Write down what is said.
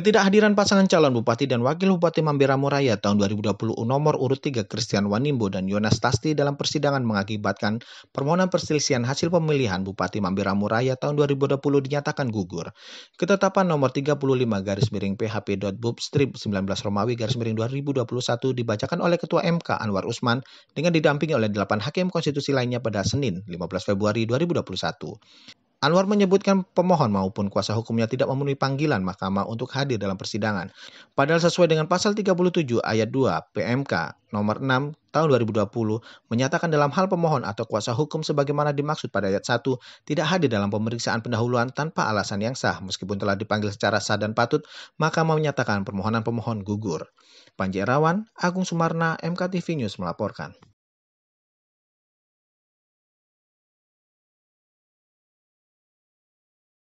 Ketidakhadiran pasangan calon Bupati dan Wakil Bupati Mamberamo Raya tahun 2020 nomor urut 3 Christian Wanimbo dan Yonas Tasti dalam persidangan mengakibatkan permohonan perselisihan hasil pemilihan Bupati Mamberamo Raya tahun 2020 dinyatakan gugur. Ketetapan nomor 35 garis miring PHP .bub strip 19 Romawi garis miring 2021 dibacakan oleh Ketua MK Anwar Usman dengan didampingi oleh 8 hakim konstitusi lainnya pada Senin 15 Februari 2021. Anwar menyebutkan pemohon maupun kuasa hukumnya tidak memenuhi panggilan mahkamah untuk hadir dalam persidangan. Padahal sesuai dengan pasal 37 ayat 2 PMK nomor 6 tahun 2020 menyatakan dalam hal pemohon atau kuasa hukum sebagaimana dimaksud pada ayat 1 tidak hadir dalam pemeriksaan pendahuluan tanpa alasan yang sah meskipun telah dipanggil secara sah dan patut, mahkamah menyatakan permohonan pemohon gugur. Panji Erawan, Agung Sumarna, MKTV News melaporkan.